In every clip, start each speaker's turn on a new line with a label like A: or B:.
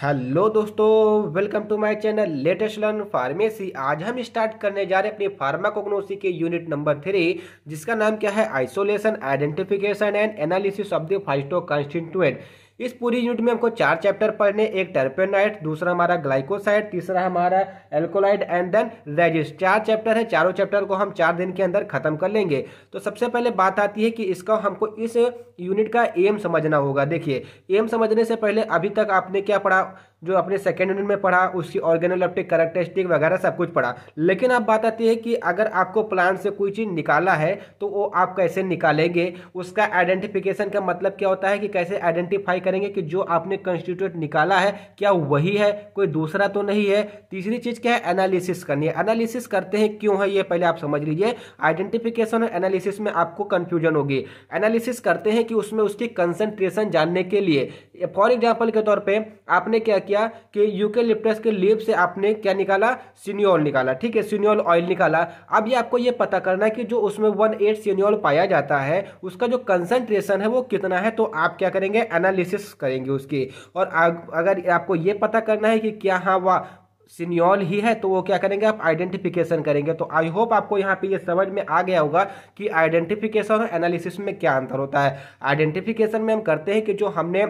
A: hello दोस्तों welcome to my channel latest learn pharmacy आज हम स्टार्ट करने जा रहे हैं अपनी फार्माकोग्नोसी के यूनिट नंबर थ्री जिसका नाम क्या है isolation identification and analysis of the phyto constituent इस पूरी यूनिट में हमको चार चैप्टर पढ़ने एक टर्पेनाइट दूसरा हमारा ग्लाइकोसाइड तीसरा हमारा एल्कोलाइड एंड देन रेजिस्ट चार चैप्टर है चारों चैप्टर को हम चार दिन के अंदर खत्म कर लेंगे तो सबसे पहले बात आती है कि इसका हमको इस यूनिट का एम समझना होगा देखिए एम समझने से पहले अभी तक आपने क्या पढ़ा जो अपने सेकेंड यूनिट में पढ़ा उसकी ऑर्गेनोलेप्टिक करेक्टरिस्टिक वगैरह सब कुछ पढ़ा लेकिन अब बात आती है कि अगर आपको प्लांट से कोई चीज़ निकाला है तो वो आप कैसे निकालेंगे उसका आइडेंटिफिकेशन का मतलब क्या होता है कि कैसे आइडेंटिफाई करेंगे कि जो आपने कंस्टिट्यूट निकाला है क्या वही है कोई दूसरा तो नहीं है तीसरी चीज़ क्या है एनालिसिस करनी है एनालिसिस करते हैं क्यों है ये पहले आप समझ लीजिए आइडेंटिफिकेशन और एनालिसिस में आपको कन्फ्यूजन होगी एनालिसिस करते हैं कि उसमें उसकी कंसनट्रेशन जानने के लिए फॉर एग्जाम्पल के तौर पे आपने क्या किया कि यूके लिप्टस के लीव से आपने क्या निकाला सीनियोल निकाला ठीक है सीनियोल ऑयल निकाला अब ये आपको ये पता करना है कि जो उसमें वन एट सीनियोल पाया जाता है उसका जो कंसनट्रेशन है वो कितना है तो आप क्या करेंगे एनालिसिस करेंगे उसकी और अगर आपको ये पता करना है कि क्या हाँ वह सिनियोल ही है तो वो क्या करेंगे आप आइडेंटिफिकेशन करेंगे तो आई होप आपको यहाँ पे ये समझ में आ गया होगा कि आइडेंटिफिकेशन और एनालिसिस में क्या अंतर होता है आइडेंटिफिकेशन में हम करते हैं कि जो हमने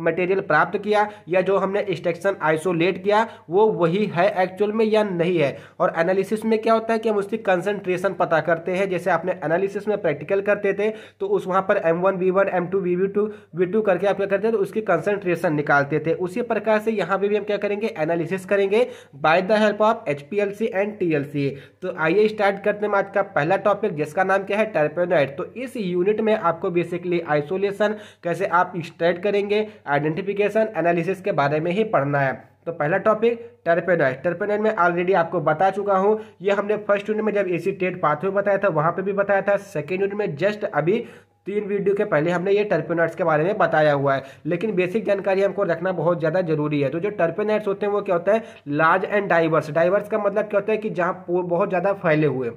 A: मटेरियल प्राप्त किया या जो हमने इंस्ट्रक्शन आइसोलेट किया वो वही है एक्चुअल में या नहीं है और एनालिसिस में क्या होता है कि हम उसकी कंसंट्रेशन पता करते हैं जैसे आपने एनालिसिस में प्रैक्टिकल करते थे तो उस वहाँ पर M one V one M two V V two V two करके आप क्या करते थे तो उसकी कंसनट्रेशन निकालते थे उसी प्रकार से यहाँ पर भी हम क्या करेंगे एनालिसिस करेंगे by the help of H P L C and T L C तो आइए स्टार्ट करते हैं आज का पहला टॉपिक जिसका नाम क्या है टर्पेनोइड तो इस यूनिट में आपको बेसिकली आइसोलेशन कैसे आप स्टार्ट करेंगे आइडेंटिफिकेशन एनालिसिस के बारे में ही पढ़ना है तो पहला टॉपिक टर्पेनॉइड टर्पेनॉइड में ऑलरेडी आपको बता चुका हूँ ये हमने फर्स्ट यूनिट में जब एसी टेट पाथवे बताया था वहाँ पे भी बताया था सेकेंड यूनिट में जस्ट अभी तीन वीडियो के पहले हमने ये टर्पेनॉइड्स के बारे में बताया हुआ है लेकिन बेसिक जानकारी हमको रखना बहुत ज़्यादा जरूरी है तो जो टर्पेनॉइड्स होते हैं वो क्या होता है लार्ज एंड डाइवर्स डाइवर्स का मतलब क्या होता है कि जहाँ बहुत ज़्यादा फैले हुए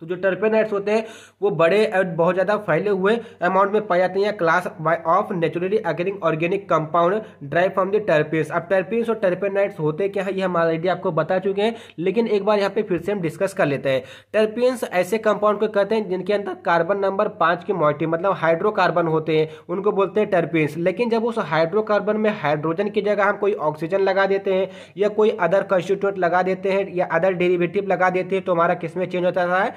A: तो जो टर्पेनाइट्स होते हैं वो बड़े और बहुत ज़्यादा फैले हुए अमाउंट में पाए जाते हैं class class of naturally occurring organic compound derived from the terpenes अब टर्पेन्स और टर्पेनाइट्स होते क्या है ये हम ऑलरेडी आपको बता चुके हैं लेकिन एक बार यहाँ पे फिर से हम डिस्कस कर लेते हैं टर्पेन्स ऐसे कंपाउंड को कहते हैं जिनके अंदर कार्बन नंबर पाँच की मोटी मतलब हाइड्रोकार्बन होते हैं उनको बोलते हैं टर्पेन्स लेकिन जब उस हाइड्रोकार्बन में हाइड्रोजन की जगह हम कोई ऑक्सीजन लगा देते हैं या कोई अदर कंस्टिट्यूट लगा देते हैं या अदर डेरीवेटिव लगा देते हैं तो हमारा किसमें चेंज होता है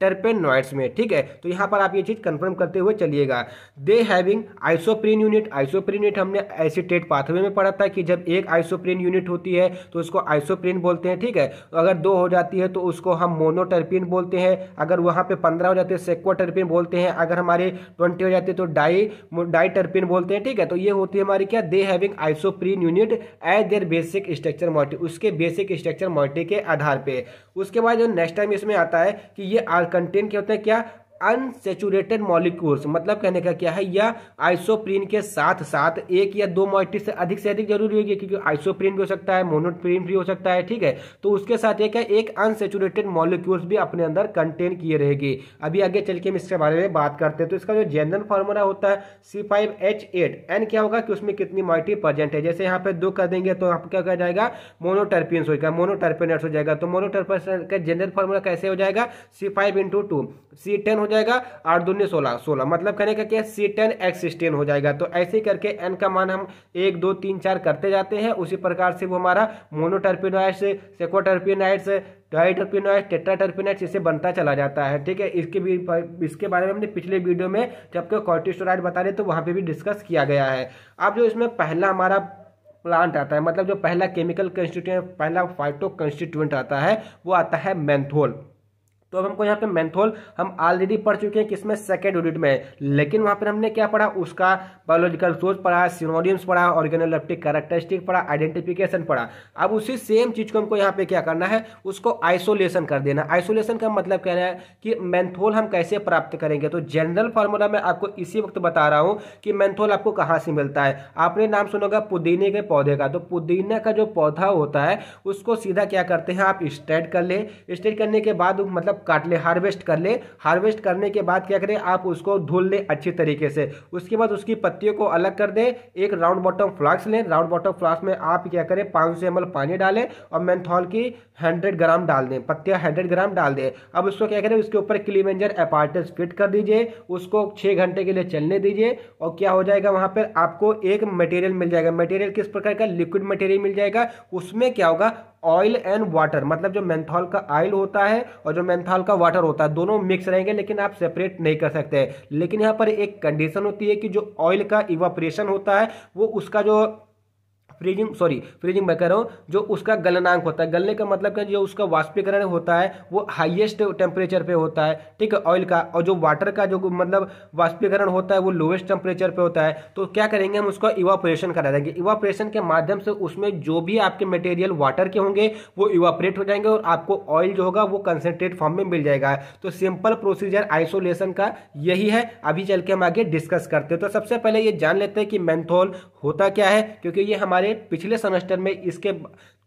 A: टर्पेनॉइड्स में ठीक है तो यहाँ पर आप ये चीज़ कंफर्म करते हुए चलिएगा they having isoprene unit isoprene unit हमने एसिटेट पाथवे में पढ़ा था कि जब एक आइसोप्रीन यूनिट होती है तो उसको आइसोप्रीन बोलते हैं ठीक है तो अगर दो हो जाती है तो उसको हम मोनोटर्पिन बोलते हैं अगर वहाँ पे पंद्रह हो जाते हैं सेक्वाटर्पिन बोलते हैं अगर हमारे ट्वेंटी हो जाते हैं तो डाई टर्पिन बोलते हैं ठीक है तो ये होती है हमारी क्या they having isoprene unit as their basic structure model उसके बेसिक स्ट्रक्चर मॉडल के आधार पर उसके बाद जो नेक्स्ट टाइम इसमें आता है कि ये कंटेन क्या होता है क्या अनसेचुरेटेड मॉलिक्यूल्स मतलब कहने का क्या है या आइसोप्रीन के साथ साथ एक या दो मॉइटी से अधिक से अधिक जरूरी होगी क्योंकि आइसोप्रीन भी हो सकता है मोनोप्रीन भी हो सकता है ठीक है तो उसके साथ एक है एक अनसेचुरेटेड मॉलिक्यूल्स भी अपने अंदर कंटेन किए रहेगी अभी आगे चल के हम इसके बारे में बात करते हैं तो इसका जो जेनरल फार्मूला होता है C five H eight N क्या होगा कि उसमें कितनी मॉइटी प्रेजेंट है जैसे यहाँ पे दो कर देंगे तो आप क्या कहा जाएगा मोनोटर्पियंस होगा मोनोटर्पियनेट्स हो जाएगा तो मोनोटर्पियस का जेनरल फार्मूला कैसे हो जाएगा C five into two C ten हो जाएगा आठ दूनी सोलह सोलह मतलब कहने का क्या सी टेन एक्स टेन हो जाएगा तो ऐसे करके एन का मान हम एक दो तीन चार करते जाते हैं उसी प्रकार से वो हमारा मोनोटर्पिनोइड्स सेकोटर्पिनोइड्स डाइटर्पिनोइड टेट्राटर्पिनोइड इसे बनता चला जाता है ठीक है इसके भी इसके बारे में हमने पिछले वीडियो में जबकि कॉर्टिस्टोराइड बता रहे तो वहाँ पर भी डिस्कस किया गया है अब जो इसमें पहला हमारा प्लांट आता है मतलब जो पहला केमिकल कंस्टिट्यूएंट पहला फाइटो कंस्टिट्यूएंट आता है वो आता है मैंथोल तो अब हमको यहाँ पे मैंथोल हम ऑलरेडी पढ़ चुके हैं किसमें सेकेंड यूनिट में लेकिन वहाँ पर हमने क्या पढ़ा उसका बायोलॉजिकल सोच पढ़ा सिनोडियम्स पढ़ा ऑर्गेनोलेप्टिक कैरेक्टरिस्टिक पढ़ा आइडेंटिफिकेशन पढ़ा अब उसी सेम चीज़ को हमको यहाँ पे क्या करना है उसको आइसोलेशन कर देना आइसोलेशन का मतलब कहना है कि मैंथोल हम कैसे प्राप्त करेंगे तो जनरल फार्मूला में आपको इसी वक्त बता रहा हूँ कि मैंथोल आपको कहाँ से मिलता है आपने नाम सुनोगा पुदीने के पौधे का तो पुदीना का जो पौधा होता है उसको सीधा क्या करते हैं आप स्टेड कर ले स्टेड करने के बाद मतलब आप काट ले हार्वेस्ट कर ले हार्वेस्ट करने के बाद क्या करें आप उसको धुल लें अच्छी तरीके से उसके बाद उसकी पत्तियों को अलग कर दें एक राउंड बॉटम फ्लास्क लें राउंड बॉटम फ्लास्क में आप क्या करें पाँच सौ पानी डालें और मैंथॉल की हंड्रेड ग्राम डाल दें पत्तियाँ हंड्रेड ग्राम डाल दें अब उसको क्या करें उसके ऊपर क्लीमेंजर अपार्टस फिट कर दीजिए उसको छः घंटे के लिए चलने दीजिए और क्या हो जाएगा वहाँ पर आपको एक मटेरियल मिल जाएगा मटेरियल किस प्रकार का लिक्विड मटेरियल मिल जाएगा उसमें क्या होगा ऑयल एंड वाटर मतलब जो मेंथॉल का ऑयल होता है और जो मेंथॉल का वाटर होता है दोनों मिक्स रहेंगे लेकिन आप सेपरेट नहीं कर सकते लेकिन यहाँ पर एक कंडीशन होती है कि जो ऑयल का इवापरेशन होता है वो उसका जो फ्रीजिंग सॉरी फ्रीजिंग मैं कह रहा हूँ जो उसका गलनांक होता है गलने का मतलब क्या जो उसका वाष्पीकरण होता है वो हाइएस्ट टेम्परेचर पे होता है ठीक है ऑयल का और जो वाटर का जो मतलब वाष्पीकरण होता है वो लोएस्ट टेम्परेचर पे होता है तो क्या करेंगे हम उसका इवापोरेशन करा देंगे इवापोरेशन के माध्यम से उसमें जो भी आपके मटेरियल वाटर के होंगे वो इवापोरेट हो जाएंगे और आपको ऑयल जो होगा वो कंसेंट्रेट फॉर्म में मिल जाएगा तो सिंपल प्रोसीजर आइसोलेशन का यही है अभी चल के हम आगे डिस्कस करते हैं तो सबसे पहले ये जान लेते हैं कि मैंथोल होता क्या है क्योंकि ये हमारे पिछले सेमेस्टर में इसके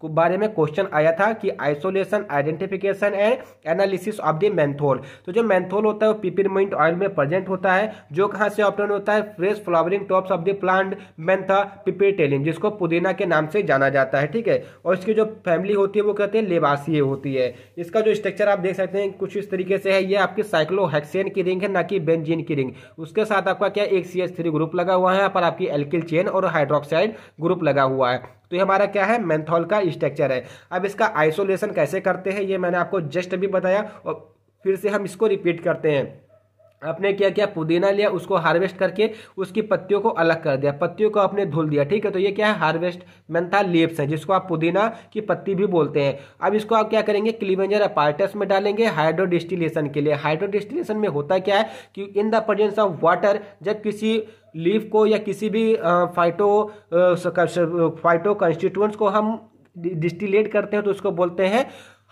A: बारे में क्वेश्चन आया था कि isolation identification and analysis of the menthol तो जो मैंथोल होता है वो पिपरमिंट ऑयल में प्रेजेंट होता है जो कहाँ से ऑप्टन होता है fresh flowering tops of the plant mentha टेलिन जिसको पुदीना के नाम से जाना जाता है ठीक है और इसकी जो फैमिली होती है वो कहते हैं लेबासी होती है इसका जो स्ट्रक्चर आप देख सकते हैं कुछ इस तरीके से है ये आपकी साइक्लोहेक्सेन की रिंग है ना कि बेनजीन की रिंग उसके साथ आपका क्या एक सी ग्रुप लगा हुआ है यहाँ पर आपकी एल्किल चेन और हाइड्रोक्साइड ग्रुप लगा हुआ है तो ये हमारा क्या है मैंथॉल का स्ट्रक्चर है अब इसका आइसोलेशन कैसे करते हैं ये मैंने आपको जस्ट अभी बताया और फिर से हम इसको रिपीट करते हैं आपने क्या किया पुदीना लिया उसको हार्वेस्ट करके उसकी पत्तियों को अलग कर दिया पत्तियों को आपने धुल दिया ठीक है तो ये क्या है हार्वेस्ट मेंथा लीव्स है जिसको आप पुदीना की पत्ती भी बोलते हैं अब इसको आप क्या करेंगे क्लीवेंजर अपार्टस में डालेंगे हाइड्रो डिस्टिलेशन के लिए हाइड्रो डिस्टिलेशन में होता क्या है कि in the presence of water जब किसी लीव को या किसी भी फाइटो फाइटो कंस्टिट्यूंट्स को हम डिस्टिलेट करते हैं तो उसको बोलते हैं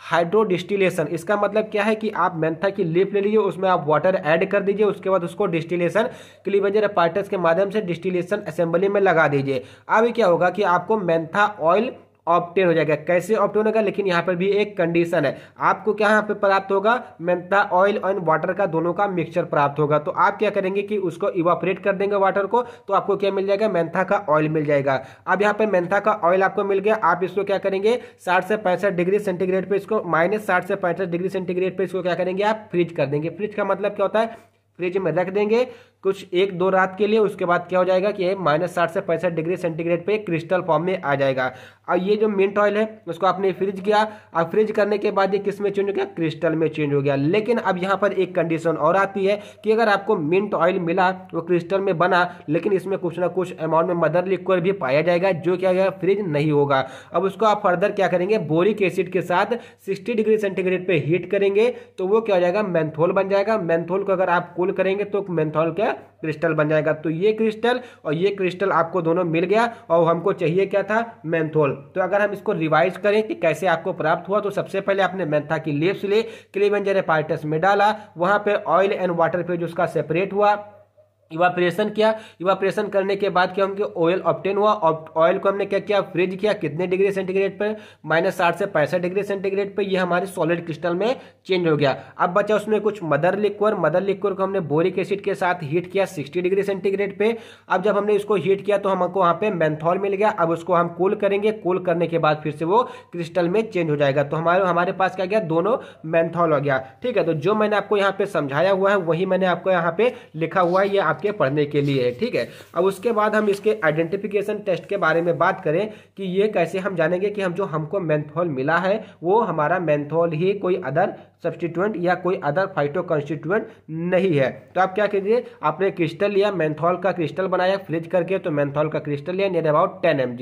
A: हाइड्रोडिस्टिलेशन इसका मतलब क्या है कि आप मेंथा की लीफ ले लीजिए उसमें आप वाटर ऐड कर दीजिए उसके बाद उसको डिस्टिलेशन क्लीवेंजर पार्टस के माध्यम से डिस्टिलेशन असेंबली में लगा दीजिए अब क्या होगा कि आपको मेंथा ऑयल ऑप्टेन हो जाएगा कैसे ऑप्टेन होगा लेकिन यहाँ पर भी एक कंडीशन है आपको क्या यहाँ पे प्राप्त होगा मेंथा ऑयल एंड वाटर का दोनों का मिक्सचर प्राप्त होगा तो आप क्या करेंगे कि उसको इवापरेट कर देंगे वाटर को तो आपको क्या मिल जाएगा मेंथा का ऑयल मिल जाएगा अब यहाँ पर मेंथा का ऑयल आपको मिल गया आप इसको क्या करेंगे साठ से पैंसठ डिग्री सेंटीग्रेड पर इसको माइनस से पैंसठ डिग्री सेंटीग्रेड पर इसको क्या करेंगे आप फ्रिज कर देंगे फ्रिज का मतलब क्या होता है फ्रिज में रख देंगे कुछ एक दो रात के लिए उसके बाद क्या हो जाएगा कि ये माइनस साठ से पैंसठ डिग्री सेंटीग्रेड पे क्रिस्टल फॉर्म में आ जाएगा और ये जो मिंट ऑयल है उसको आपने फ्रिज किया और फ्रिज करने के बाद ये किस में चेंज हो गया क्रिस्टल में चेंज हो गया लेकिन अब यहाँ पर एक कंडीशन और आती है कि अगर आपको मिंट ऑयल मिला वो क्रिस्टल में बना लेकिन इसमें कुछ ना कुछ अमाउंट में मदर लिक्वर भी पाया जाएगा जो क्या गया फ्रिज नहीं होगा अब उसको आप फर्दर क्या करेंगे बोरिक एसिड के साथ सिक्सटी डिग्री सेंटीग्रेड पर हीट करेंगे तो वो क्या हो जाएगा मैंथोल बन जाएगा मैंथोल को अगर आप कूल करेंगे तो मैंथोल क्या क्रिस्टल बन जाएगा तो ये क्रिस्टल और ये क्रिस्टल आपको दोनों मिल गया और हमको चाहिए क्या था मैंथोल तो अगर हम इसको रिवाइज करें कि कैसे आपको प्राप्त हुआ तो सबसे पहले आपने मैंथा की लेप्स ले क्लीवेंजर पार्टस में डाला वहाँ पे ऑयल एंड वाटर पे जो उसका सेपरेट हुआ इवाप्रेशन किया इवाप्रेशन करने के बाद क्या हमको ऑयल ऑप्टेन हुआ ऑयल को हमने क्या किया फ्रिज किया कितने डिग्री सेंटीग्रेड पर माइनस साठ से पैंसठ डिग्री सेंटीग्रेड पर ये हमारे सॉलिड क्रिस्टल में चेंज हो गया अब बचा उसमें कुछ मदर लिक्वर मदर लिक्वर को हमने बोरिक एसिड के साथ हीट किया सिक्सटी डिग्री सेंटीग्रेड पे अब जब हमने इसको हीट किया तो हमको वहाँ पे मैंथॉल मिल गया अब उसको हम कूल करेंगे कूल करने के बाद फिर से वो क्रिस्टल में चेंज हो जाएगा तो हमारे हमारे पास क्या गया दोनों मैंथॉल हो गया ठीक है तो जो मैंने आपको यहाँ पे समझाया हुआ है वही मैंने आपको यहाँ पे लिखा हुआ है ये आपके पढ़ने के लिए है ठीक है अब उसके बाद हम इसके आइडेंटिफिकेशन टेस्ट के बारे में बात करें कि ये कैसे हम जानेंगे कि हम जो हमको मैंथोल मिला है वो हमारा मैंथोल ही कोई अदर सब्सटीट्यूएंट या कोई अदर फाइटो कंस्टिट्यूएंट नहीं है तो आप क्या कीजिए आपने क्रिस्टल लिया मैंथोल का क्रिस्टल बनाया फ्रिज करके तो मैंथोल का क्रिस्टल लिया नियर अबाउट टेन एम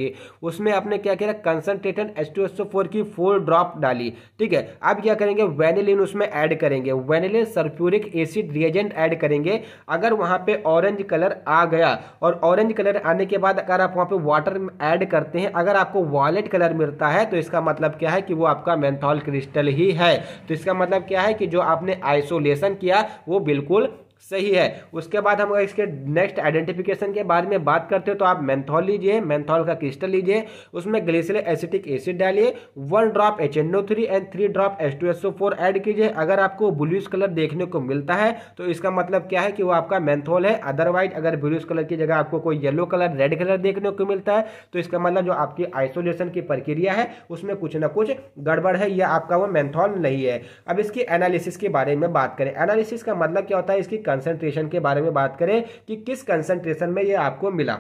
A: उसमें आपने क्या किया concentrated H two S four की फोर ड्रॉप डाली ठीक है अब क्या करेंगे वेनिलिन उसमें ऐड करेंगे vanillin sulphuric acid reagent add करेंगे अगर वहाँ पे ऑरेंज कलर आ गया और ऑरेंज कलर आने के बाद अगर आप वहाँ पे वाटर ऐड करते हैं अगर आपको वॉलेट कलर मिलता है तो इसका मतलब क्या है कि वो आपका मेंथॉल क्रिस्टल ही है तो इसका मतलब क्या है कि जो आपने आइसोलेशन किया वो बिल्कुल सही है उसके बाद हम इसके नेक्स्ट आइडेंटिफिकेशन के बाद में बात करते हो तो आप मैंथॉल लीजिए मैंथॉल का क्रिस्टल लीजिए उसमें ग्लेसियल एसिटिक एसिड डालिए one drop H N O three and three drop H two S O four add कीजिए अगर आपको ब्लूश कलर देखने को मिलता है तो इसका मतलब क्या है कि वो आपका मैंथॉल है अदरवाइज अगर ब्लूश कलर की जगह आपको कोई येलो कलर रेड कलर देखने को मिलता है तो इसका मतलब जो आपकी आइसोलेशन की प्रक्रिया है उसमें कुछ ना कुछ गड़बड़ है या आपका वो मैंथॉल नहीं है अब इसकी एनालिसिस के बारे में बात करें एनालिसिस का मतलब क्या होता है इसकी कंसंट्रेशन के बारे में बात करें कि किस कंसंट्रेशन में ये आपको मिला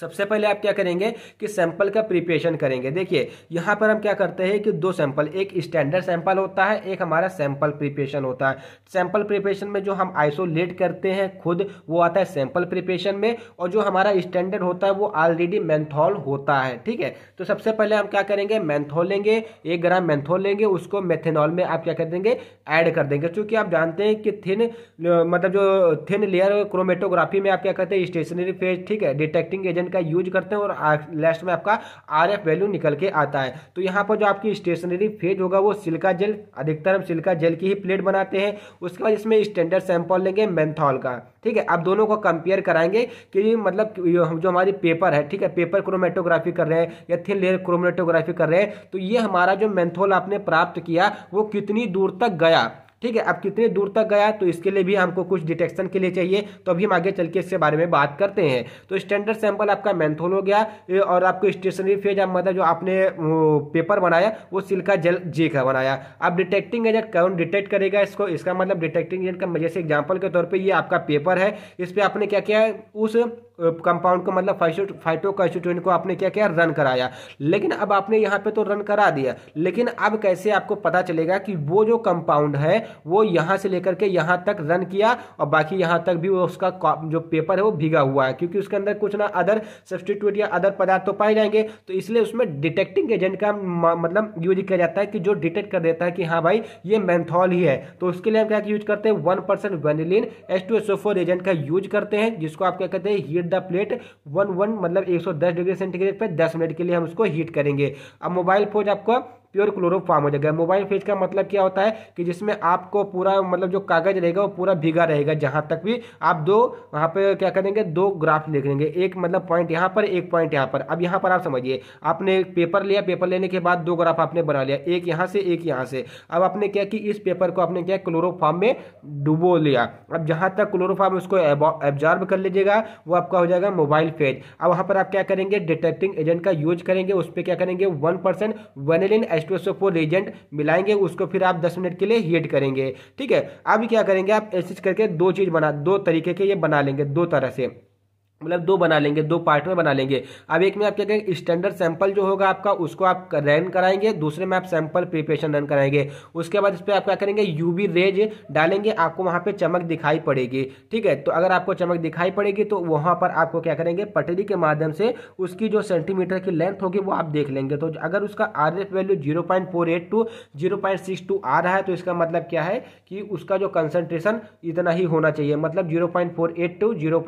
A: सबसे पहले आप क्या करेंगे कि सैंपल का प्रिपरेशन करेंगे देखिए यहाँ पर हम क्या करते हैं कि दो सैंपल एक स्टैंडर्ड सैंपल होता है एक हमारा सैंपल प्रिपरेशन होता है सैंपल प्रिपरेशन में जो हम आइसोलेट करते हैं खुद वो आता है सैंपल प्रिपरेशन में और जो हमारा स्टैंडर्ड होता है वो ऑलरेडी मैंथॉल होता है ठीक है तो सबसे पहले हम क्या करेंगे मैंथॉल लेंगे एक ग्राम मैंथॉल लेंगे उसको मेथेनॉल में आप क्या कर देंगे ऐड कर देंगे क्योंकि आप जानते हैं कि थिन मतलब जो थिन लेयर क्रोमेटोग्राफी में आप क्या करते हैं स्टेशनरी फेज ठीक है डिटेक्टिंग एजेंट का यूज करते हैं और लास्ट में आपका आर एफ वैल्यू निकल के आता है तो यहाँ पर जो आपकी स्टेशनरी फेज होगा वो सिल्का जेल अधिकतर हम सिल्का जेल की ही प्लेट बनाते हैं उसके बाद इसमें स्टैंडर्ड सैंपल लेंगे मैंथॉल का ठीक है अब दोनों को कंपेयर कराएंगे कि मतलब जो हमारी पेपर है ठीक है पेपर क्रोमेटोग्राफी कर रहे हैं या थिन लेयर क्रोमेटोग्राफी कर रहे हैं तो ये हमारा जो मैंथोल आपने प्राप्त किया वो कितनी दूर तक गया ठीक है अब कितने दूर तक गया तो इसके लिए भी हमको कुछ डिटेक्शन के लिए चाहिए तो अभी हम आगे चल के इसके बारे में बात करते हैं तो स्टैंडर्ड सैंपल आपका मैंथोल हो गया और आपको स्टेशनरी फेज मतलब जो आपने पेपर बनाया वो सिल्का जल जे का बनाया अब डिटेक्टिंग एजेंट कौन डिटेक्ट करेगा इसको इसका मतलब डिटेक्टिंग एजेंट का जैसे एग्जाम्पल के तौर पर ये आपका पेपर है इस पर आपने क्या किया है उस कंपाउंड को मतलब फाइटो फाइटो को आपने क्या किया रन कराया लेकिन अब आपने यहाँ पे तो रन करा दिया लेकिन अब कैसे आपको पता चलेगा कि वो जो कंपाउंड है वो यहाँ से लेकर के यहाँ तक रन किया और बाकी यहाँ तक भी वो उसका जो पेपर है वो भीगा हुआ है क्योंकि उसके अंदर कुछ ना अदर सब्सटीट्यूट या अदर पदार्थ तो पाए जाएंगे तो इसलिए उसमें डिटेक्टिंग एजेंट का मतलब यूज किया जाता है कि जो डिटेक्ट कर देता है कि हाँ भाई ये मैंथॉल ही है तो उसके लिए हम क्या यूज करते हैं one percent vanillin S two S O four agent का यूज करते हैं जिसको आप क्या कहते हैं heat the plate one one मतलब 110 डिग्री सेंटीग्रेड पर 10 मिनट के लिए हम उसको हीट करेंगे अब मोबाइल फोन आपको प्योर क्लोरोफार्म हो जाएगा मोबाइल फेज का मतलब क्या होता है कि जिसमें आपको पूरा मतलब जो कागज रहेगा वो पूरा भीगा रहेगा जहाँ तक भी आप दो वहाँ पे क्या करेंगे दो ग्राफ लिख लेंगे एक मतलब पॉइंट यहाँ पर एक पॉइंट यहाँ पर अब यहाँ पर आप समझिए आपने पेपर लिया पेपर लेने के बाद दो ग्राफ आपने बना लिया एक यहाँ से एक यहाँ से अब आपने क्या कि इस पेपर को आपने क्या क्लोरोफार्म में डुबो लिया अब जहाँ तक क्लोरोफार्म उसको एब्जॉर्ब कर लीजिएगा वो आपका हो जाएगा मोबाइल फेज अब वहाँ पर आप क्या करेंगे डिटेक्टिंग एजेंट का यूज करेंगे उस पर क्या करेंगे one percent vanillin H2SO4 reagent reagent मिलाएंगे उसको फिर आप दस मिनट के लिए हीट करेंगे ठीक है अब क्या करेंगे आप ऐसे करके दो चीज़ बना दो तरीके के ये बना लेंगे दो तरह से मतलब दो बना लेंगे दो पार्ट में बना लेंगे अब एक में आप क्या करेंगे स्टैंडर्ड सैंपल जो होगा आपका उसको आप रन कराएंगे दूसरे में आप सैंपल प्रिपरेशन रन कराएंगे उसके बाद इस पर आप क्या करेंगे यूवी रेज डालेंगे आपको वहाँ पे चमक दिखाई पड़ेगी ठीक है तो अगर आपको चमक दिखाई पड़ेगी तो वहाँ पर आपको क्या करेंगे पटरी के माध्यम से उसकी जो सेंटीमीटर की लेंथ होगी वो आप देख लेंगे तो अगर उसका आर वैल्यू जीरो पॉइंट आ रहा है तो इसका मतलब क्या है कि उसका जो कंसनट्रेशन इतना ही होना चाहिए मतलब जीरो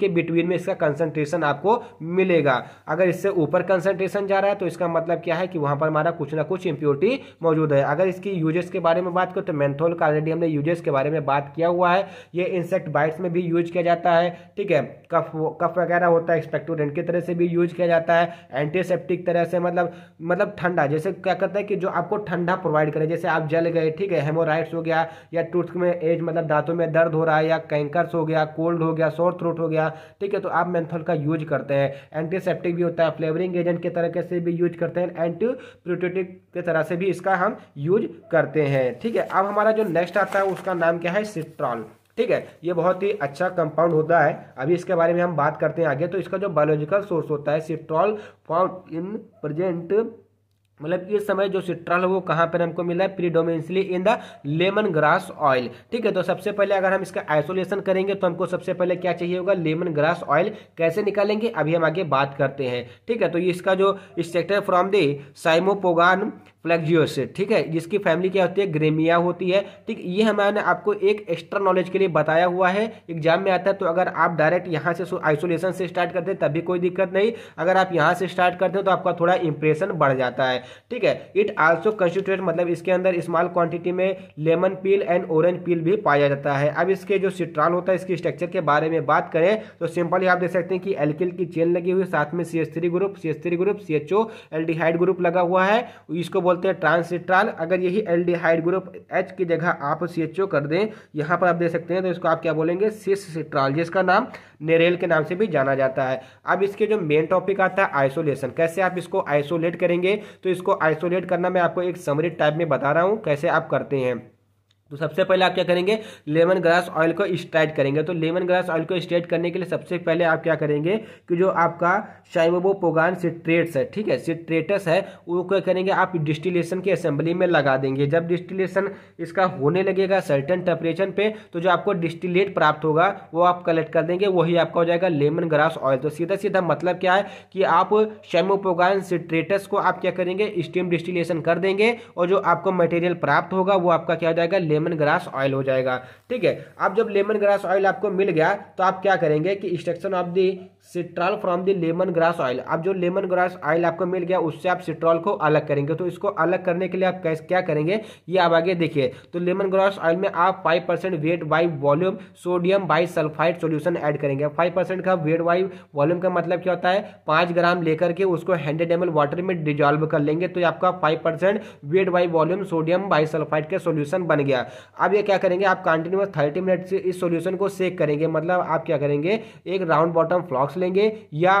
A: के बिटवीन में इसका कंसंट्रेशन आपको मिलेगा अगर इससे ऊपर कंसंट्रेशन जा रहा है तो इसका मतलब क्या है कि वहाँ पर हमारा कुछ ना कुछ इंप्योरिटी मौजूद है अगर इसकी यूजेस के बारे में बात करें तो मैंथोल का ऑलरेडी हमने यूजेस के बारे में बात किया हुआ है ये इंसेक्ट बाइट्स में भी यूज किया जाता है ठीक है कफ कफ वगैरह होता है एक्सपेक्टोडेंट की तरह से भी यूज किया जाता है एंटीसेप्टिक तरह से मतलब मतलब ठंडा जैसे क्या करता है कि जो आपको ठंडा प्रोवाइड करे जैसे आप जल गए ठीक है हेमोराइड्स हो गया या टूथ में एज मतलब दांतों में दर्द हो रहा है या कैंकर्स हो गया कोल्ड हो गया शोर थ्रोट हो गया ठीक है तो आप मेंथोल का यूज करते हैं एंटीसेप्टिक भी होता है फ्लेवरिंग एजेंट के तरह से भी यूज करते हैं एंटीप्रोटेटिक के तरह से भी इसका हम यूज करते हैं ठीक है अब हमारा जो नेक्स्ट आता है उसका नाम क्या है सिट्रॉल ठीक है ये बहुत ही अच्छा कंपाउंड होता है अभी इसके बारे में हम बात करते हैं आगे तो इसका जो बायोलॉजिकल सोर्स होता है सिट्रॉल फॉर्म इन प्रेजेंट मतलब ये समय जो सिट्रल है वो कहाँ पर हमको मिला है predominantly in the lemon grass oil ठीक है तो सबसे पहले अगर हम इसका आइसोलेशन करेंगे तो हमको सबसे पहले क्या चाहिए होगा लेमन ग्रास ऑयल कैसे निकालेंगे अभी हम आगे बात करते हैं ठीक है तो ये इसका जो structure from the cymbopogon flexuosus ठीक है जिसकी फैमिली क्या होती है ग्रेमिया होती है ठीक ये हमारे आपको एक एक्स्ट्रा नॉलेज के लिए बताया हुआ है एग्जाम में आता है तो अगर आप डायरेक्ट यहाँ से आइसोलेशन से स्टार्ट करते हैं तभी कोई दिक्कत नहीं अगर आप यहाँ से स्टार्ट करते हैं तो आपका थोड़ा इंप्रेशन बढ़ जाता है ठीक है इट आल्सो कंस्टिट्यूट मतलब इसके अंदर स्मॉल क्वांटिटी में lemon peel and orange peel भी पाया जाता है अब इसके जो सिट्रॉल होता है इसके स्ट्रक्चर के बारे में बात करें तो सिंपली आप देख सकते हैं कि एल्किल की चेन लगी हुई साथ में C group C group C H डी हाइड ग्रुप लगा हुआ है इसको बोलते हैं ट्रांसिट्रॉल अगर यही एल ग्रुप एच की जगह आप सी कर दें यहाँ पर आप देख सकते हैं तो इसको आप क्या बोलेंगे सिस्ट्राल जिसका नाम नेरेल के नाम से भी जाना जाता है अब इसके जो मेन टॉपिक आता है आइसोलेशन कैसे आप इसको आइसोलेट करेंगे तो इसको आइसोलेट करना मैं आपको एक समरी टाइप में बता रहा हूँ कैसे आप करते हैं तो सबसे पहले आप क्या करेंगे लेमन ग्रास ऑयल को स्ट्राइट करेंगे तो लेमन ग्रास ऑयल को स्ट्राइट करने के लिए सबसे पहले आप क्या करेंगे कि जो आपका शाइमोबो पोगान सिट्रेट्स है ठीक है सिट्रेटस है वो क्या करेंगे आप डिस्टिलेशन की असेंबली में लगा देंगे जब डिस्टिलेशन इसका होने लगेगा सर्टन टेम्परेचर पे तो जो आपको डिस्टिलेट प्राप्त होगा वो आप कलेक्ट कर देंगे वही आपका हो जाएगा लेमन ग्रास ऑयल तो सीधा सीधा मतलब क्या है कि आप पोगान सिट्रेटस को आप क्या करेंगे स्टीम डिस्टिलेशन कर देंगे और जो आपको मटेरियल प्राप्त होगा वो आपका क्या हो जाएगा लेमन ग्रास ऑयल हो जाएगा ठीक है अब जब लेमन ग्रास ऑयल आपको मिल गया तो आप क्या करेंगे कि extraction of the citral from the lemon grass oil अब जो लेमन ग्रास ऑयल आपको मिल गया उससे आप सिट्रॉल को अलग करेंगे तो इसको अलग करने के लिए आप क्या करेंगे ये आप आगे देखिए तो लेमन ग्रास ऑयल में आप five percent weight by volume sodium bisulphide solution add करेंगे फाइव परसेंट का वेट बाई वॉल्यूम का मतलब क्या होता है पाँच ग्राम लेकर के उसको हंड्रेड एम वाटर में डिजॉल्व कर लेंगे तो आपका five percent weight by volume sodium bisulphide का सोल्यूशन बन गया अब ये क्या करेंगे आप कंटिन्यूस थर्टी मिनट से इस सोल्यूशन को सेक करेंगे मतलब आप क्या करेंगे एक राउंड बॉटम फ्लॉक्स लेंगे या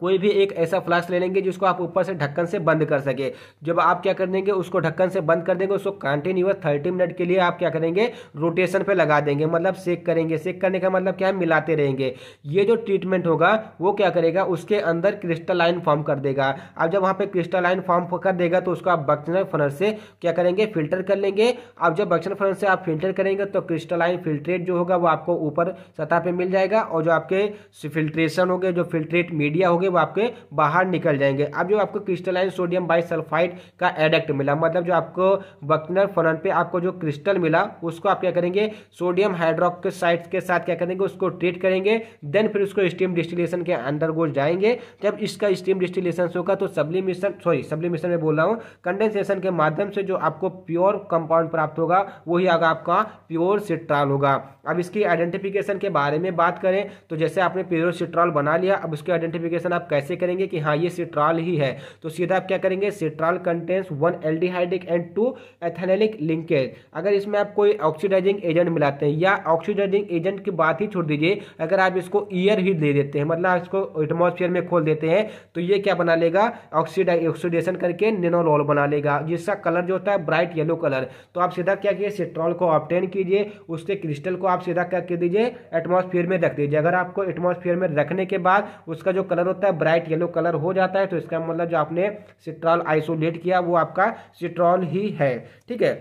A: कोई भी एक ऐसा फ्लास्क ले लेंगे जिसको आप ऊपर से ढक्कन से बंद कर सके जब आप क्या कर देंगे उसको ढक्कन से बंद कर देंगे उसको कंटिन्यूस थर्टी मिनट के लिए आप क्या करेंगे रोटेशन पर लगा देंगे मतलब सेक करेंगे सेक करने का मतलब क्या है मिलाते रहेंगे ये जो ट्रीटमेंट होगा वो क्या करेगा उसके अंदर क्रिस्टलाइन फॉर्म कर देगा अब जब वहाँ पर क्रिस्टलाइन फॉर्म कर देगा तो उसको आप बक्सनर फनर से क्या करेंगे फिल्टर कर लेंगे अब जब बक्सनर फनर से आप फिल्टर करेंगे तो क्रिस्टलाइन फिल्ट्रेट जो होगा वो आपको ऊपर सतह पर मिल जाएगा और जो आपके फिल्ट्रेशन हो गए जो फिल्ट्रेट मीडिया हो होंगे वो आपके बाहर निकल जाएंगे अब जो आपको क्रिस्टलाइन सोडियम बाइसल्फाइड का एडेक्ट मिला मतलब जो आपको बकनर फनन पे आपको जो क्रिस्टल मिला उसको आप क्या करेंगे सोडियम हाइड्रोक्साइड के साथ क्या करेंगे उसको ट्रीट करेंगे देन फिर उसको स्टीम डिस्टिलेशन के अंदर गोल जाएंगे जब इसका स्टीम डिस्टिलेशन होगा तो सब्लिमिशन सॉरी सब्लिमिशन में बोल रहा हूँ कंडेंसेशन के माध्यम से जो आपको प्योर कंपाउंड प्राप्त होगा वही आगे आपका प्योर सिट्रॉल होगा अब इसकी आइडेंटिफिकेशन के बारे में बात करें तो जैसे आपने प्योर सिट्रॉल बना लिया अब उसकी आइडेंटिफिकेशन आप कैसे करेंगे कि हाँ ये सिट्रॉल ही है तो सीधा आप क्या करेंगे citral contents one aldehydic and two ethanolic linkage अगर इसमें आप कोई ऑक्सीडाइजिंग एजेंट मिलाते हैं या ऑक्सीडाइजिंग एजेंट की बात ही छोड़ दीजिए अगर आप इसको ईयर ही दे देते हैं मतलब इसको एटमोसफियर में खोल देते हैं तो ये क्या बना लेगा ऑक्सीडाइ ऑक्सीडेशन करके निनोलॉल बना लेगा जिसका कलर जो होता है ब्राइट येलो कलर तो आप सीधा क्या किए सिट्रॉल को ऑप्टेन कीजिए उसके क्रिस्टल को आप सीधा क्या कर दीजिए एटमोसफियर में रख दीजिए अगर आपको एटमोसफियर में रखने के बाद उसका जो कलर होता है है ब्राइट येलो कलर हो जाता है तो इसका मतलब जो आपने सिट्रॉल आइसोलेट किया वो आपका सिट्रॉल ही है ठीक है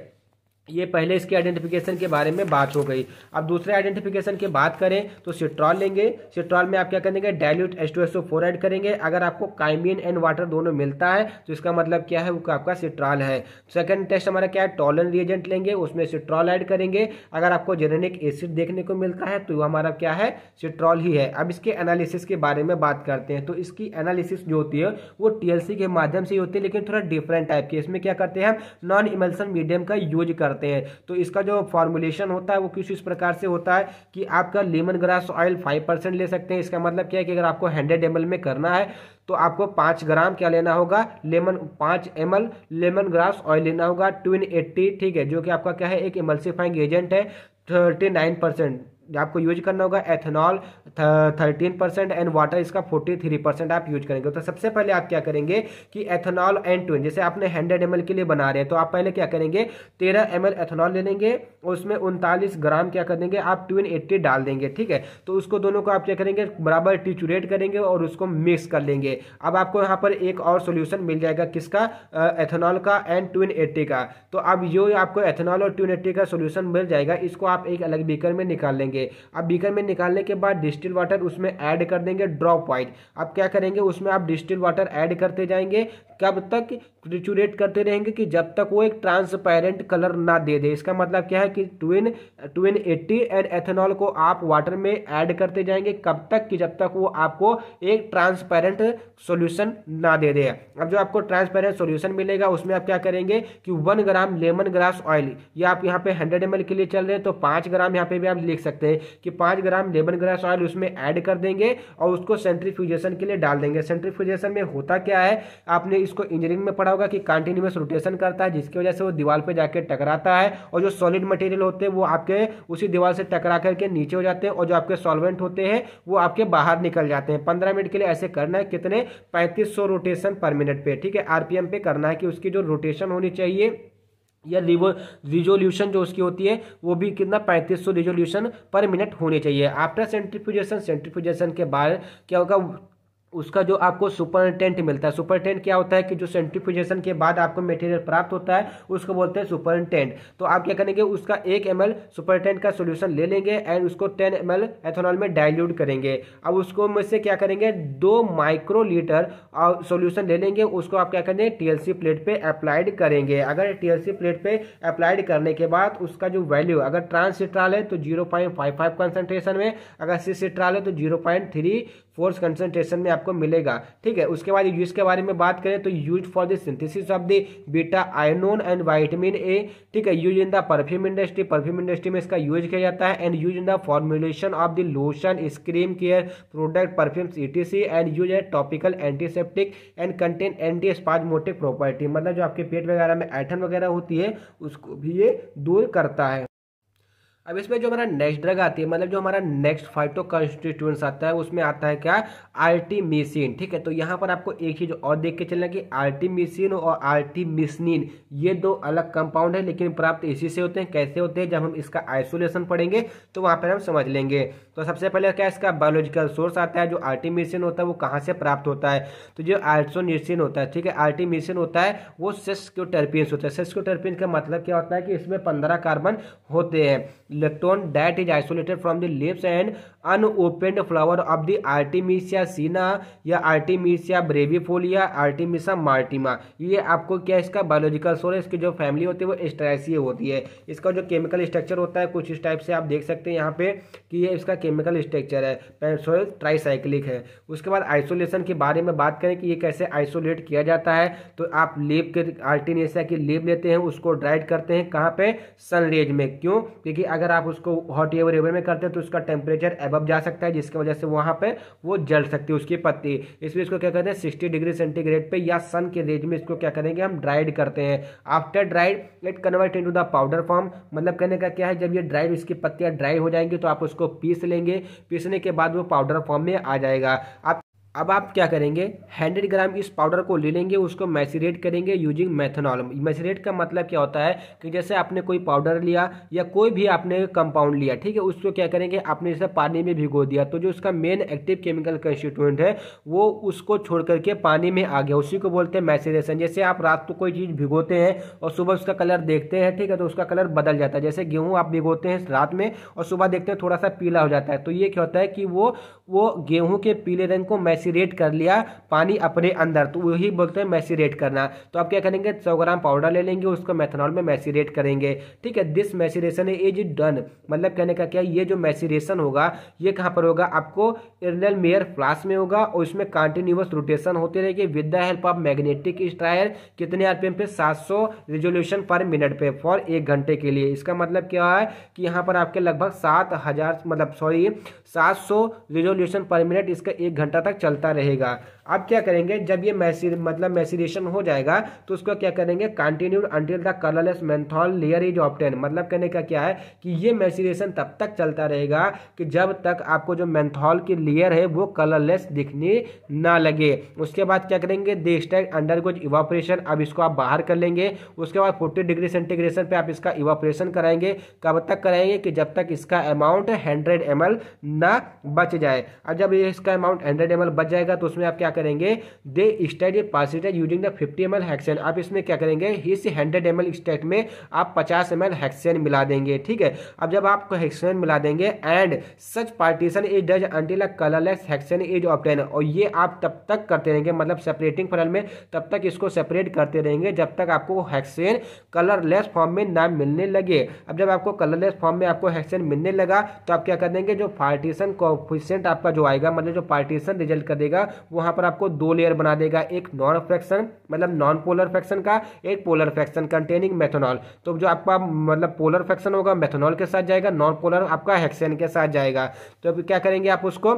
A: ये पहले इसके आइडेंटिफिकेशन के बारे में बात हो गई अब दूसरे आइडेंटिफिकेशन की बात करें तो सिट्रॉल लेंगे सिट्रॉल में आप क्या करेंगे dilute H two S O four add करेंगे अगर आपको काइमिन एंड वाटर दोनों मिलता है तो इसका मतलब क्या है वो आपका सिट्रॉल है सेकेंड टेस्ट हमारा क्या है टॉलन रिएजेंट लेंगे उसमें सिट्रॉल ऐड करेंगे अगर आपको जेनेनिक एसिड देखने को मिलता है तो हमारा क्या है सिट्रॉल ही है अब इसके एनालिसिस के बारे में बात करते हैं तो इसकी एनालिसिस जो होती है वो टीएलसी के माध्यम से होती है लेकिन थोड़ा डिफरेंट टाइप की इसमें क्या करते हैं हम नॉन इमल्सन मीडियम का यूज करते करते हैं तो इसका जो फॉर्मुलेशन होता है वो किस इस प्रकार से होता है कि आपका lemon grass oil five percent ले सकते हैं इसका मतलब क्या है कि अगर आपको हंड्रेड एम में करना है तो आपको पाँच ग्राम क्या लेना होगा लेमन पाँच एम लेमन ग्रास ऑयल लेना होगा ट्विन एट्टी ठीक है जो कि आपका क्या है एक इमल्सिफाइंग एजेंट है थर्टी नाइन परसेंट आपको यूज करना होगा ethanol thirteen percent and water इसका फोर्टी थ्री परसेंट आप यूज करेंगे तो सबसे पहले आप क्या करेंगे कि एथेनॉल एंड ट्वेंट जैसे आपने हंड्रेड एम के लिए बना रहे हैं तो आप पहले क्या करेंगे तेरह एम एथेनॉल ले लेंगे और उसमें उनतालीस ग्राम क्या कर देंगे आप ट्वेन एट्टी डाल देंगे ठीक है तो उसको दोनों को आप क्या करेंगे बराबर टीचूरेट करेंगे और उसको मिक्स कर लेंगे अब आपको यहाँ पर एक और सोल्यूशन मिल जाएगा किसका एथेनॉल का एंड ट्वेन एट्टी का तो अब जो आपको एथेनॉल और ट्वेन एट्टी का सोल्यूशन मिल जाएगा इसको आप एक अलग बीकर में निकाल लेंगे करेंगे अब बीकर में निकालने के बाद डिस्टिल वाटर उसमें ऐड कर देंगे ड्रॉप वाइज अब क्या करेंगे उसमें आप डिस्टिल वाटर ऐड करते जाएंगे कब तक ट्रिचुरेट करते रहेंगे कि जब तक वो एक ट्रांसपेरेंट कलर ना दे दे इसका मतलब क्या है कि Tween Tween eighty and ethanol को आप वाटर में ऐड करते जाएंगे कब तक कि जब तक वो आपको एक ट्रांसपेरेंट सॉल्यूशन ना दे दे अब जो आपको ट्रांसपेरेंट सॉल्यूशन मिलेगा उसमें आप क्या करेंगे कि one gram lemon grass oil ये आप यहाँ पे हंड्रेड एम के लिए चल रहे हैं तो पाँच ग्राम यहाँ पे भी आप लिख सकते हैं कि पाँच ग्राम लेमन ग्रास ऑयल उसमें ऐड कर देंगे और उसको सेंट्रीफ्यूजेशन के लिए डाल देंगे सेंट्रीफ्यूजेशन में होता क्या है आपने इसको इंजीनियरिंग में पढ़ा होगा कि कॉन्टिन्यूस रोटेशन करता है जिसकी वजह से वो दीवार पर जाकर टकराता है और जो सॉलिड मटेरियल होते हैं वो आपके उसी दीवार से टकरा करके नीचे हो जाते हैं और जो आपके सॉल्वेंट होते हैं वो आपके बाहर निकल जाते हैं पंद्रह मिनट के लिए ऐसे करना है कितने पैंतीस रोटेशन पर मिनट पे ठीक है आरपीएम पे करना है कि उसकी जो रोटेशन होनी चाहिए या रिवो रिजोल्यूशन जो उसकी होती है वो भी कितना 3500 रिजोल्यूशन पर मिनट होनी चाहिए आफ्टर सेंट्रीफ्यूजेशन सेंट्रीफ्यूजेशन के बाद क्या होगा उसका जो आपको सुपरटेंट मिलता है सुपरटेंट क्या होता है कि जो सेंट्रीफ्यूजेशन के बाद आपको मटेरियल प्राप्त होता है उसको बोलते हैं सुपरटेंट तो आप क्या करेंगे उसका एक एम एल सुपरटेंट का सोल्यूशन ले लेंगे एंड उसको टेन एम एल एथोनॉल में डाइल्यूट करेंगे अब उसको में से क्या करेंगे दो माइक्रो लीटर सोल्यूशन ले लेंगे उसको आप क्या करेंगे टीएलसी प्लेट पर अप्लाइड करेंगे अगर टीएलसी प्लेट पर अप्लाइड करने के बाद उसका जो वैल्यू अगर ट्रांसिट्राल है तो zero point five five concentration में अगर सिट्राल है तो zero point three fours concentration में आपको मिलेगा ठीक है उसके बाद यूज के बारे में बात करें तो use for the synthesis of the beta ionone and vitamin A ठीक है use in the perfume industry perfume industry में इसका यूज किया जाता है and use in the formulation of the lotion scream care product perfumes ETC and use at topical antiseptic and contain antispasmodic property मतलब जो आपके पेट वगैरह में ऐठन वगैरह होती है उसको भी ये दूर करता है अब इसमें जो हमारा नेक्स्ट ड्रग आती है मतलब जो हमारा नेक्स्ट फाइटो कंस्टिट्यूंस आता है उसमें आता है क्या आर्टिमिसिन ठीक है तो यहाँ पर आपको एक चीज और देख के चलना कि आर्टिमिसिन और आर्टिमिसनिन ये दो अलग कंपाउंड है लेकिन प्राप्त इसी से होते हैं कैसे होते हैं जब हम इसका आइसोलेशन पढ़ेंगे तो वहाँ पर हम समझ लेंगे तो सबसे पहले क्या इसका बायोलॉजिकल सोर्स आता है जो आर्टिमिशियन होता है वो कहाँ से प्राप्त होता है तो जो आल्सोनिशियन होता है ठीक है आर्टिमिशियन होता है वो सेस्क्योटर्पियंस होता है सेस्क्योटर्पियन का मतलब क्या होता है कि इसमें पंद्रह कार्बन होते हैं electron that is isolated from the lips and unopened flower of the Artemisia cina या आर्टिमिशिया ब्रेविफोलिया आर्टिमिशा मार्टिमा ये आपको क्या इसका बायोलॉजिकल सोर्स है इसकी जो फैमिली होती है वो स्ट्राइसिए होती है इसका जो केमिकल स्ट्रक्चर होता है कुछ इस टाइप से आप देख सकते हैं यहाँ पे कि ये इसका केमिकल स्ट्रक्चर है पेंसोइल ट्राईसाइक्लिक है उसके बाद आइसोलेशन के बारे में बात करें कि ये कैसे आइसोलेट किया जाता है तो आप लीप के आर्टिनेसिया की लीप लेते हैं उसको ड्राइड करते हैं कहाँ पे सनरेज में क्यों क्योंकि अगर आप उसको हॉट एवर एवर में करते हैं तो उसका टेम्परेचर एबब जा सकता है जिसकी वजह से वहाँ पर वो जल सकती है उसकी पत्ती इसलिए इसको क्या कहते हैं सिक्सटी डिग्री सेंटीग्रेड पर या सन के रेज में इसको क्या करेंगे हम ड्राइड करते हैं after dried it convert in the powder form मतलब कहने का क्या है जब ये ड्राइड इसकी पत्तियाँ ड्राई हो जाएंगी तो आप उसको पीस लेंगे लेंगे पीसने के बाद वो पाउडर फॉर्म में आ जाएगा आप अब आप क्या करेंगे हंड्रेड ग्राम इस पाउडर को ले लेंगे उसको मैसीरेट करेंगे यूजिंग मैथनॉल मैसीरेट का मतलब क्या होता है कि जैसे आपने कोई पाउडर लिया या कोई भी आपने कंपाउंड लिया ठीक है उसको क्या करेंगे आपने जैसे पानी में भिगो दिया तो जो उसका मेन एक्टिव केमिकल कंस्टिट्यूंट है वो उसको छोड़ करके पानी में आ गया उसी को बोलते हैं मैसीरेशन जैसे आप रात को कोई चीज़ भिगोते हैं और सुबह उसका कलर देखते हैं ठीक है तो उसका कलर बदल जाता है जैसे गेहूँ आप भिगोते हैं रात में और सुबह देखते हैं थोड़ा सा पीला हो जाता है तो ये क्या होता है कि वो वो गेहूँ के पीले रंग को मैसी मैसीरेट कर लिया पानी अपने अंदर तो वही बोलते हैं मैसीरेट करना तो आप क्या करेंगे सौ ग्राम पाउडर ले लेंगे उसको मैथनॉल में मैसीरेट करेंगे ठीक है दिस मैसीरेशन इज डन मतलब कहने का क्या ये जो मैसीरेशन होगा ये कहाँ पर होगा आपको इर्नल मेयर फ्लास में होगा और इसमें कॉन्टिन्यूस रोटेशन होते रहेंगे with the help of magnetic stirrer कितने आर पे 700 रिजोल्यूशन पर मिनट पे फॉर एक घंटे के लिए इसका मतलब क्या है कि यहाँ पर आपके लगभग सात हजार मतलब सॉरी सात सौ रिजोल्यूशन पर मिनट इसका एक घंटा तक चल चलता रहेगा अब क्या करेंगे जब ये मैसी मतलब मैसीडेशन हो जाएगा तो उसको क्या करेंगे continue until the colourless menthol layer is obtain मतलब कहने का क्या है कि ये मैसीडेशन तब तक चलता रहेगा कि जब तक आपको जो मैंथॉल की लेयर है वो कलरलेस दिखने ना लगे उसके बाद क्या करेंगे the stack undergoes evaporation अब इसको आप बाहर कर लेंगे उसके बाद फोर्टी डिग्री सेंटीग्रेशन पर आप इसका इवापोरेशन कराएंगे कब तक कराएंगे कि जब तक इसका अमाउंट हंड्रेड एम ना बच जाए और जब इसका अमाउंट हंड्रेड एम बच जाएगा तो उसमें आप क्या करेंगे the stead passage using the fifty M L hexane आप इसमें क्या करेंगे इस हंड्रेड एम एल स्टेट में आप पचास एम एल हैक्सन मिला देंगे ठीक है अब जब आपको हैक्सन मिला देंगे and such partition is does until colourless hexane is obtain और ये आप तब तक करते रहेंगे मतलब सेपरेटिंग फनल में तब तक इसको सेपरेट करते रहेंगे जब तक आपको हैक्सन कलरलेस फॉर्म में ना मिलने लगे अब जब आपको कलरलेस फॉर्म में आपको हैक्सन मिलने लगा तो आप क्या कर देंगे जो पार्टीशन कोफिशियंट आपका जो आएगा मतलब जो पार्टीशन रिजल्ट कर देगा वहां पर आपको दो लेयर बना देगा एक नॉन फ्रैक्शन मतलब नॉन पोलर फ्रैक्शन का एक पोलर फ्रैक्शन कंटेनिंग मेथोनॉल तो जो आपका मतलब पोलर फ्रैक्शन होगा मेथोनॉल के साथ जाएगा नॉन पोलर आपका हेक्सेन के साथ जाएगा तो अब क्या करेंगे आप उसको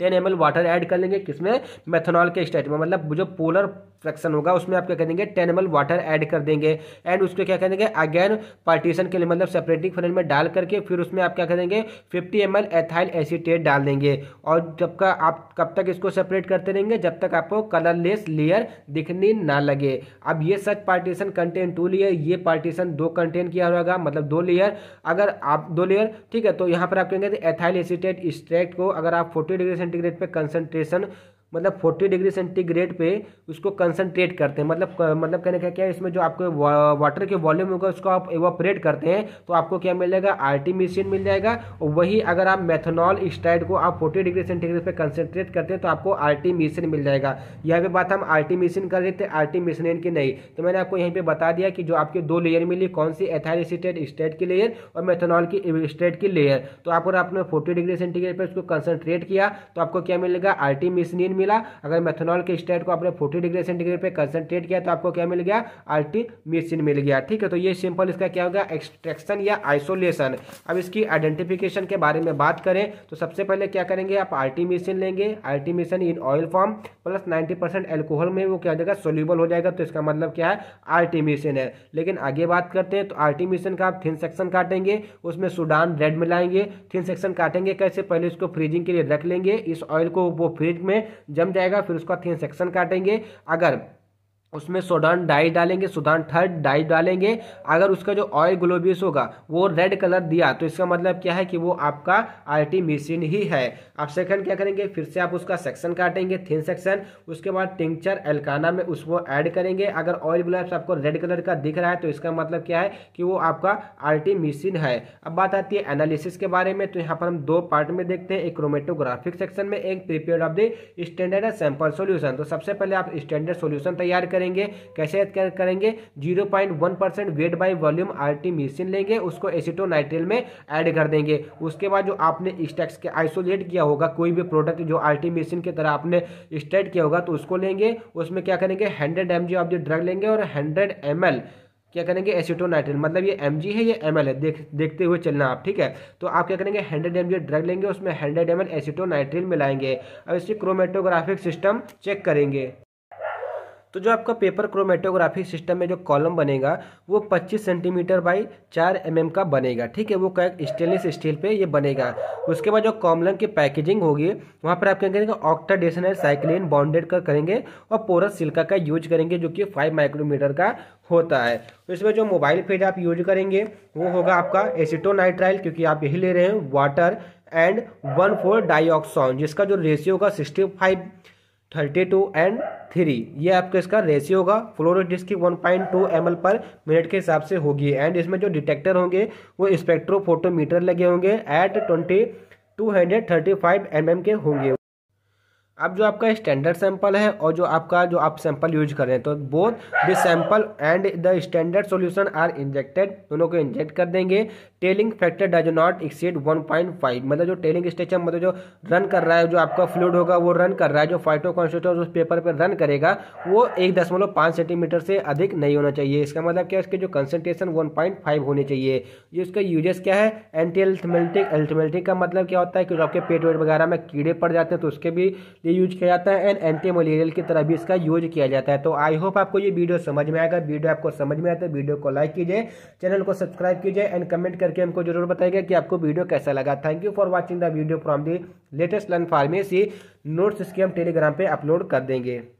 A: टेन एम वाटर ऐड कर लेंगे किसमें मेथनॉल के स्टेट में मतलब जो पोलर फ्रैक्शन होगा उसमें आप क्या करेंगे टेन एम वाटर ऐड कर देंगे एंड उसको क्या करेंगे अगेन पार्टीशन के लिए मतलब सेपरेटिंग फनल में डाल करके फिर उसमें आप क्या करेंगे फिफ्टी एम एथाइल एसीटेट डाल देंगे और जब का आप कब तक इसको सेपरेट करते रहेंगे जब तक आपको कलरलेस लेयर दिखने ना लगे अब ये such partition contain two layer ये पार्टीशन दो कंटेन किया होगा मतलब दो लेयर अगर आप दो लेयर ठीक है तो यहाँ पर आप कहेंगे एथाइल एसीटेट स्ट्रैक्ट को अगर आप फोर्टी डिग्री सेंटीग्रेड पर कंसनट्रेशन मतलब फोर्टी डिग्री सेंटीग्रेड पे उसको कंसनट्रेट करते हैं मतलब मतलब कहने का क्या है इसमें जो आपको वाटर के वॉल्यूम होगा उसको आप एवोपरेट करते हैं तो आपको क्या मिलेगा आर्टिमिशियन मिल जाएगा और वही अगर आप मेथनॉल स्टाइड को आप फोर्टी डिग्री सेंटीग्रेड पर कंसनट्रेट करते हैं तो आपको आर्टिमिशियन मिल जाएगा यह भी बात हम आर्टिमिशियन कर रहे थे मिशन की नहीं तो मैंने आपको यहीं पर बता दिया कि जो आपके दो लेयर मिली कौन सी एथाइलिसिटेड स्टेट की लेयर और मेथनॉल की स्टेट की लेयर तो अगर आपने फोर्टी डिग्री सेंटीग्रेड पर उसको कंसनट्रेट किया तो आपको क्या मिलेगा आर्टिमिशियन मिला अगर मेथनॉल के स्टेट को आपने फोर्टी डिग्री सेंटीग्रेड पर कंसनट्रेट किया तो आपको क्या मिल गया अल्टीमिसिन मिल गया ठीक है तो ये सिंपल इसका क्या हो गया एक्सट्रैक्शन या आइसोलेशन अब इसकी आइडेंटिफिकेशन के बारे में बात करें तो सबसे पहले क्या करेंगे आप आल्टीमिसिन लेंगे artemisinin in oil form plus ninety percent alcohol में वो क्या हो जाएगा सोल्यूबल हो जाएगा तो इसका मतलब क्या है आल्टीमिसिन है लेकिन आगे बात करते हैं तो आल्टीमिसिन का आप थिन सेक्शन काटेंगे उसमें सुडान रेड मिलाएंगे थिन सेक्शन काटेंगे कैसे पहले इसको फ्रीजिंग के लिए रख लेंगे इस ऑयल को वो फ्रिज में जम जाएगा फिर उसका थिन सेक्शन काटेंगे अगर उसमें सोडान डाई डालेंगे सोडान थर्ड डाई डालेंगे अगर उसका जो ऑयल ग्लोबियस होगा वो रेड कलर दिया तो इसका मतलब क्या है कि वो आपका आर्टिमिसिन ही है आप सेकंड क्या करेंगे फिर से आप उसका सेक्शन काटेंगे थिन सेक्शन उसके बाद टिंक्चर एल्काना में उसको ऐड करेंगे अगर ऑयल ग्लोब्स आपको रेड कलर का दिख रहा है तो इसका मतलब क्या है कि वो आपका आर्टिमिसिन है अब बात आती है एनालिसिस के बारे में तो यहाँ पर हम दो पार्ट में देखते हैं एक क्रोमेटोग्राफिक सेक्शन में एक prepare of the standard sample solution तो सबसे पहले आप स्टैंडर्ड सोल्यूशन तैयार करें करेंगे कैसे ऐड करेंगे zero point one percent weight by volume artemisinin लेंगे उसको एसिटोनाइट्रिल में ऐड कर देंगे उसके बाद जो आपने स्टेक्स के आइसोलेट किया होगा कोई भी प्रोडक्ट जो आर्टिमिसिन की तरह आपने स्टेट किया होगा तो उसको लेंगे उसमें क्या करेंगे हंड्रेड एम आप जो ड्रग लेंगे और हंड्रेड एम क्या करेंगे एसिटोनाइट्रिल मतलब ये एम है ये एम है देख देखते हुए चलना आप ठीक है तो आप क्या करेंगे हंड्रेड एम ड्रग लेंगे उसमें हंड्रेड एम एल एसिटोनाइट्रिल मिलाएंगे अब इसकी क्रोमेटोग्राफिक सिस्टम चेक करेंगे तो जो आपका पेपर क्रोमेटोग्राफी सिस्टम में जो कॉलम बनेगा वो 25 सेंटीमीटर बाई 4 एम mm का बनेगा ठीक है वो स्टेनलेस स्टील पे ये बनेगा उसके बाद जो कॉमलन की पैकेजिंग होगी वहाँ पर आप क्या करेंगे ऑक्टाडेशनल साइक्लिन बॉन्डेड का करेंगे और पोरस सिल्का का यूज करेंगे जो कि फाइव माइक्रोमीटर का होता है इसमें जो मोबाइल फेज आप यूज करेंगे वो होगा आपका एसिटोनाइट्राइल क्योंकि आप यही ले रहे हैं water and one four dioxane जिसका जो रेशियो होगा sixty five thirty two and three ये आपके इसका रेशियो होगा flow rate disc one point two M L per minute के हिसाब से होगी एंड इसमें जो डिटेक्टर होंगे वो स्पेक्ट्रोफोटोमीटर लगे होंगे at twenty two hundred thirty five M M के होंगे अब जो आपका स्टैंडर्ड सैंपल है और जो आपका जो आप सैंपल यूज कर रहे हैं तो both the sample and the standard solution are injected दोनों को इंजेक्ट कर देंगे tailing factor does not exceed 1.5 मतलब जो टेलिंग स्टेचर मतलब जो रन कर रहा है जो आपका फ्लूड होगा वो रन कर रहा है जो फाइटो कॉन्स्टिट्यूट उस पेपर पर रन करेगा वो एक सेंटीमीटर से अधिक नहीं होना चाहिए इसका मतलब क्या है उसके जो कंसनट्रेशन वन पॉइंट फाइव होनी चाहिए ये उसका यूजेस क्या है एंटी एल्थमेटिक एल्थमेटिक का मतलब क्या होता है कि जो आपके पेट वेट वगैरह में कीड़े पड़ जाते हैं तो उसके भी ये यूज किया जाता है एंड एंटी मलेरियल की तरह भी इसका यूज किया जाता है तो आई होप आपको ये वीडियो समझ में आएगा वीडियो आपको समझ में आता तो वीडियो को लाइक कीजिए चैनल को सब्सक्राइब कीजिए एंड कमेंट करके हमको जरूर बताएगा कि आपको वीडियो कैसा लगा thank you for watching the video from the latest learn pharmacy notes इसके हम टेलीग्राम पर अपलोड कर देंगे